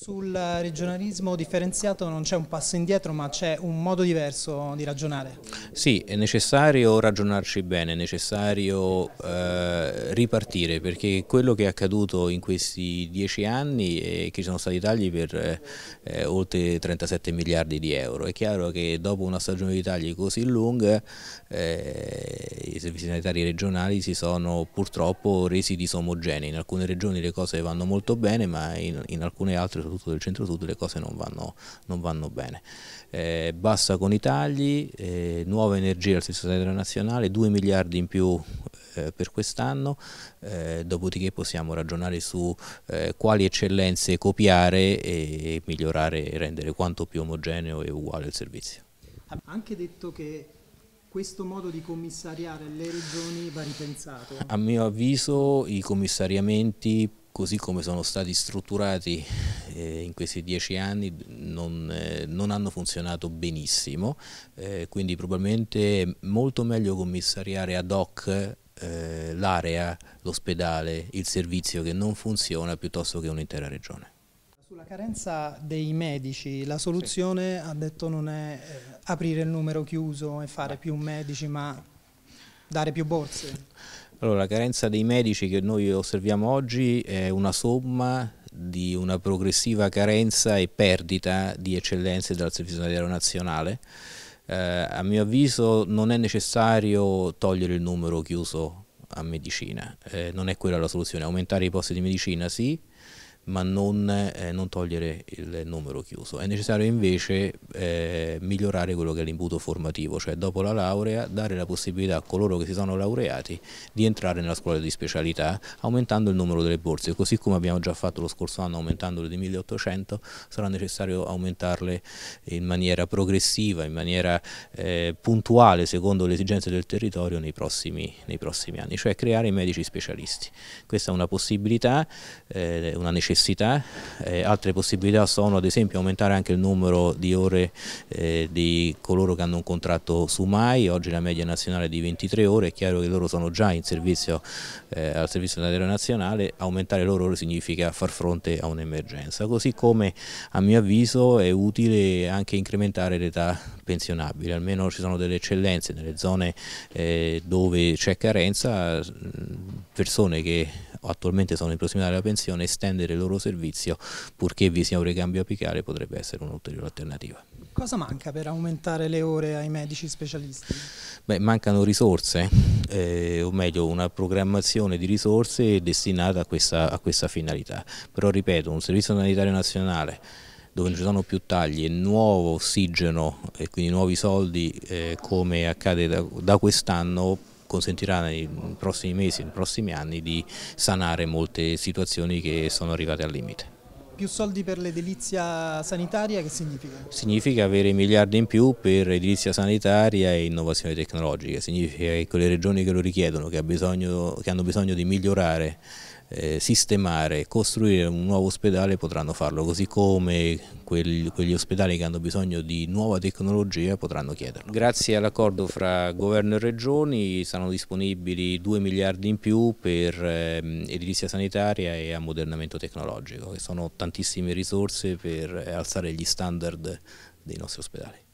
Sul regionalismo differenziato non c'è un passo indietro ma c'è un modo diverso di ragionare? Sì, è necessario ragionarci bene, è necessario eh, ripartire perché quello che è accaduto in questi dieci anni è che ci sono stati tagli per eh, oltre 37 miliardi di euro. È chiaro che dopo una stagione di tagli così lunga eh, i servizi sanitari regionali si sono purtroppo resi disomogenei. In alcune regioni le cose vanno molto bene ma in, in alcune altre sono soprattutto del centro-sud, le cose non vanno, non vanno bene. Eh, basta con i tagli, eh, nuova energia al sistema sanitario nazionale, 2 miliardi in più eh, per quest'anno, eh, dopodiché possiamo ragionare su eh, quali eccellenze copiare e migliorare e rendere quanto più omogeneo e uguale il servizio. Ha anche detto che questo modo di commissariare le regioni va ripensato? A mio avviso i commissariamenti così come sono stati strutturati eh, in questi dieci anni non, eh, non hanno funzionato benissimo, eh, quindi probabilmente è molto meglio commissariare ad hoc eh, l'area, l'ospedale, il servizio che non funziona piuttosto che un'intera regione. Sulla carenza dei medici, la soluzione sì. ha detto non è eh, aprire il numero chiuso e fare più medici ma dare più borse? Allora, la carenza dei medici che noi osserviamo oggi è una somma di una progressiva carenza e perdita di eccellenze dal Servizio Sanitario Nazionale. Eh, a mio avviso non è necessario togliere il numero chiuso a medicina, eh, non è quella la soluzione, aumentare i posti di medicina sì, ma non, eh, non, togliere il numero chiuso. È necessario invece eh, migliorare quello che è l'imbuto formativo, cioè dopo la laurea dare la possibilità a coloro che si sono laureati di entrare nella scuola di specialità aumentando il numero delle borse, così come abbiamo già fatto lo scorso anno aumentandole di 1800, sarà necessario aumentarle in maniera progressiva, in maniera eh, puntuale secondo le esigenze del territorio nei prossimi, nei prossimi, anni, cioè creare i medici specialisti. Questa è una possibilità, eh, una necessità università, eh, altre possibilità sono ad esempio aumentare anche il numero di ore eh, di coloro che hanno un contratto su MAI, oggi la media nazionale è di 23 ore, è chiaro che loro sono già in servizio eh, al servizio dell'aereo nazionale, aumentare le loro ore significa far fronte a un'emergenza, così come a mio avviso è utile anche incrementare l'età pensionabile, almeno ci sono delle eccellenze nelle zone eh, dove c'è carenza, persone che attualmente sono in prossimità della pensione, estendere il loro servizio purché vi sia un ricambio apicale potrebbe essere un'ulteriore alternativa. Cosa manca per aumentare le ore ai medici specialisti? Beh, mancano risorse, eh, o meglio una programmazione di risorse destinata a questa, a questa finalità. Però ripeto, un servizio sanitario nazionale dove non ci sono più tagli e nuovo ossigeno e quindi nuovi soldi eh, come accade da, da quest'anno consentirà nei prossimi mesi, nei prossimi anni di sanare molte situazioni che sono arrivate al limite. Più soldi per l'edilizia sanitaria che significa? Significa avere miliardi in più per edilizia sanitaria e innovazione tecnologica, significa che quelle regioni che lo richiedono, che, ha bisogno, che hanno bisogno di migliorare eh, sistemare, costruire un nuovo ospedale potranno farlo, così come quel, quegli ospedali che hanno bisogno di nuova tecnologia potranno chiederlo. Grazie all'accordo fra governo e regioni saranno disponibili 2 miliardi in più per ehm, edilizia sanitaria e ammodernamento tecnologico, che sono tantissime risorse per eh, alzare gli standard dei nostri ospedali.